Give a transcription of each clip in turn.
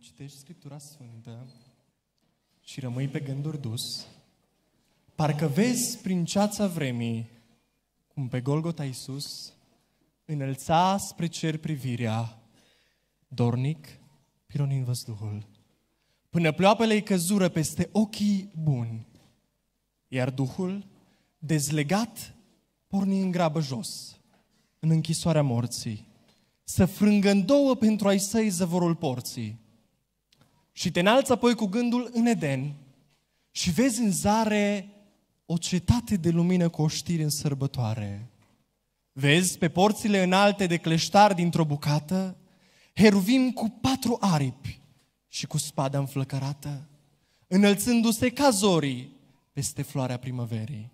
citești Scriptura Sfântă și rămâi pe gânduri dus, parcă vezi prin ceața vremii cum pe Golgota Iisus înălța spre cer privirea, dornic, pironind văzduhul, până ploapele îi căzură peste ochii buni, iar Duhul, dezlegat, porni în grabă jos, în închisoarea morții, să frângă în două pentru a-i săi zăvorul porții. Și te înalți apoi cu gândul în Eden și vezi în zare o cetate de lumină cu oștiri în sărbătoare. Vezi pe porțile înalte de cleștar dintr-o bucată, heruvim cu patru aripi și cu spada înflăcărată, înălțându-se ca zorii peste floarea primăverii.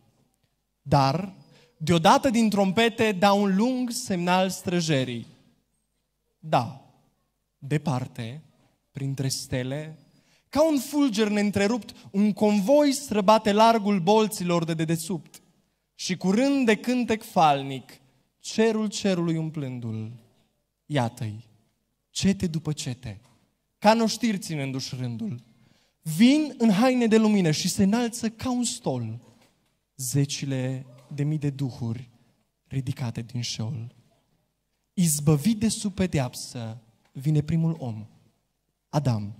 Dar, deodată din trompete, da un lung semnal străjerii. Da, departe, printre stele, ca un fulger neîntrerupt, un convoi străbate largul bolților de dedesubt și curând de cântec falnic, cerul cerului umplându-l, iată-i, cete după cete, ca noștiri ținându-și rândul, vin în haine de lumină și se înalță ca un stol zecile de mii de duhuri ridicate din șol. Izbăvit de sub pedeapsă, vine primul om – Adam.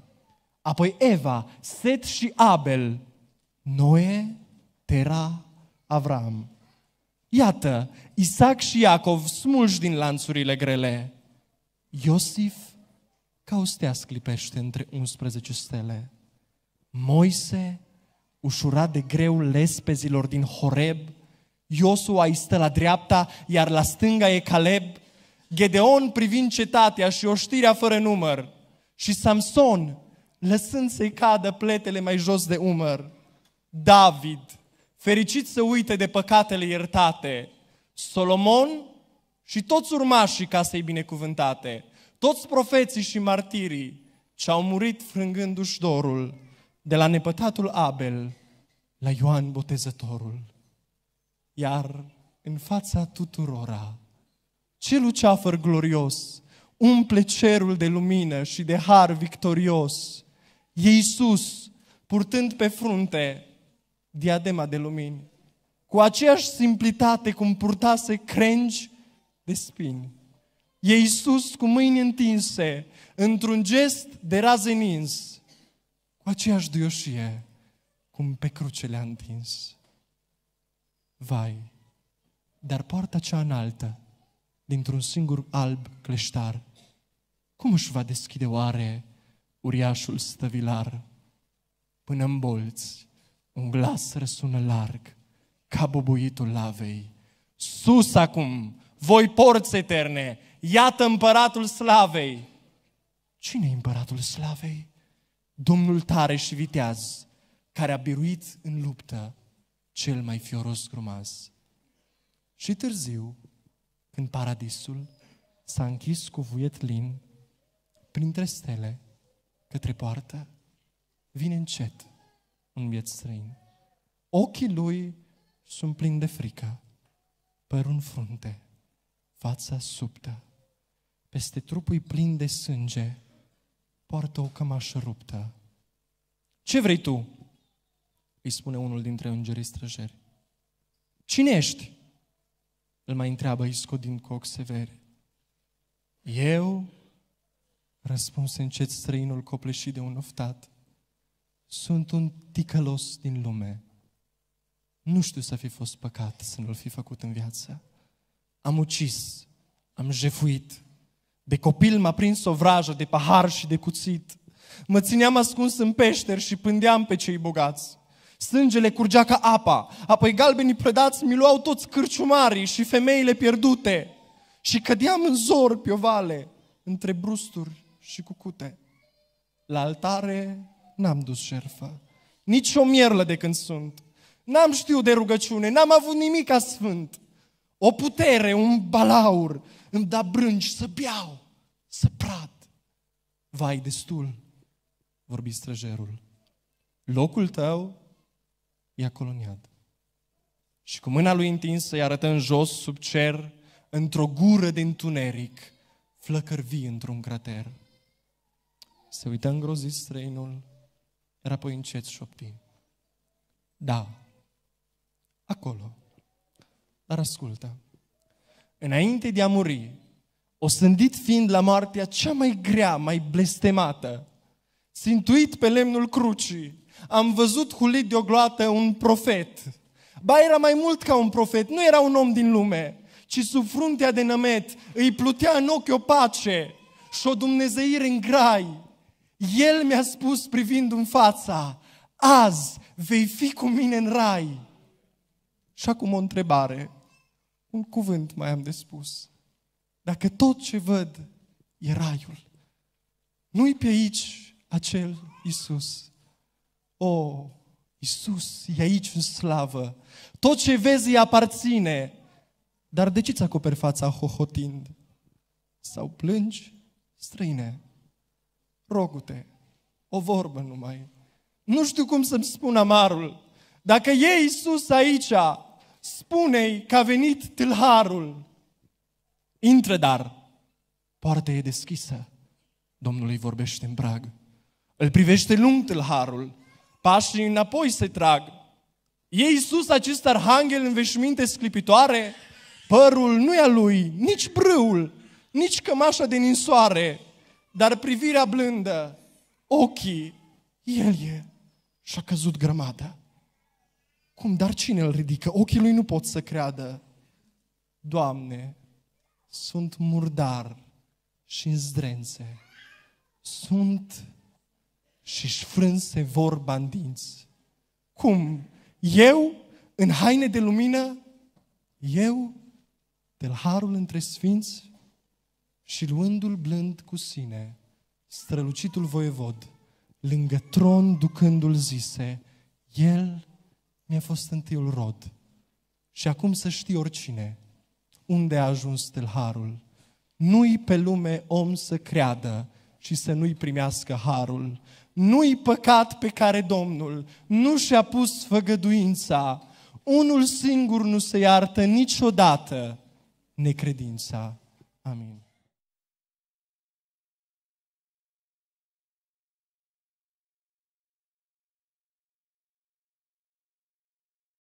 Apoi Eva, Set și Abel, Noe, Tera, Avram. Iată, Isaac și Iacov smulși din lanțurile grele. Iosif ca o stea sclipește între 11 stele. Moise, ușurat de greul lespezilor din Horeb, Iosua îi stă la dreapta, iar la stânga e Caleb, Gedeon privind cetatea și oștirea fără număr, și Samson, lăsând să-i cadă pletele mai jos de umăr, David, fericit să uite de păcatele iertate, Solomon și toți urmașii casei binecuvântate, toți profeții și martirii ce au murit frângându-și dorul de la nepătatul Abel la Ioan Botezătorul. Iar în fața tuturora, ce luceafăr glorios umple cerul de lumină și de har victorios. E Iisus, purtând pe frunte diadema de lumini, cu aceeași simplitate cum purtase crengi de spini. E Iisus cu mâini întinse, într-un gest de raze nins, cu aceeași duioșie cum pe cruce le-a întins. Vai, dar poarta cea înaltă, dintr-un singur alb cleștar, cum își va deschide oare uriașul stăvilar? Până în bolți, un glas răsună larg, ca bubuitul lavei. Sus acum, voi porți eterne, iată împăratul slavei. Cine i împăratul slavei? Domnul tare și viteaz, care a biruit în luptă cel mai fioros grumaz. Și târziu, când paradisul s-a închis cu vuiet lin, printre stele, către poartă, vine încet un biet străin. Ochii lui sunt plini de frică, părul în frunte, fața subtă, peste trupul plin de sânge, poartă o cămașă ruptă. Ce vrei tu? Îi spune unul dintre îngerii străjeri. Cine ești? Îl mai întreabă Isco din coc sever. Eu Răspunse încet străinul copleșit de un oftat. Sunt un ticălos din lume. Nu știu să fi fost păcat să nu-l fi făcut în viață. Am ucis, am jefuit. De copil m-a prins o vrajă de pahar și de cuțit. Mă țineam ascuns în peșteri și pândeam pe cei bogați. Sângele curgea ca apa, apoi galbenii prădați mi luau toți cârciumarii și femeile pierdute. Și cădeam în zor pe o vale, între brusturi și cu cute. La altare n-am dus șerfă, nici o mierlă de când sunt. N-am știut de rugăciune, n-am avut nimic ca sfânt. O putere, un balaur, îmi da brânci să beau, să prad. Vai, destul, vorbi străjerul. Locul tău e acolo iad. Și cu mâna lui întinsă îi arătă în jos, sub cer, într-o gură de întuneric, flăcări vii într-un crater. Se uită îngrozit străinul, iar apoi încet șopti. Da, acolo. Dar ascultă. Înainte de a muri, sândit fiind la moartea cea mai grea, mai blestemată, sintuit pe lemnul crucii, am văzut hulit de o gloată un profet. Ba era mai mult ca un profet, nu era un om din lume, ci sub fruntea de nămet îi plutea în ochi o pace și o dumnezeire în grai. El mi-a spus privind în fața, azi vei fi cu mine în rai. Și acum o întrebare, un cuvânt mai am de spus. Dacă tot ce văd e raiul, nu-i pe aici acel Isus. O, Isus e aici în slavă. Tot ce vezi îi aparține. Dar de ce ți acoperi fața hohotind? Sau plângi străine? Rogute, o vorbă numai. Nu știu cum să-mi spun amarul. Dacă e Iisus aici, spune-i că a venit tâlharul. Intră dar, poarta e deschisă. Domnul îi vorbește în brag. Îl privește lung tâlharul, pașii înapoi se trag. E Iisus acest arhanghel în veșminte sclipitoare? Părul nu e a lui, nici brâul, nici cămașa de ninsoare. Dar privirea blândă, ochii, el e. Și a căzut grămadă. Cum? Dar cine îl ridică? Ochii lui nu pot să creadă. Doamne, sunt murdar și în zdrențe. Sunt și-și frânse vorba în dinți. Cum? Eu, în haine de lumină, eu, de harul între sfinți, și luându-l blând cu sine, strălucitul voievod, lângă tron ducându-l zise, El mi-a fost întâiul rod și acum să știi oricine unde a ajuns tâlharul. Nu-i pe lume om să creadă și să nu-i primească harul. Nu-i păcat pe care Domnul nu și-a pus făgăduința. Unul singur nu se iartă niciodată necredința. Amin.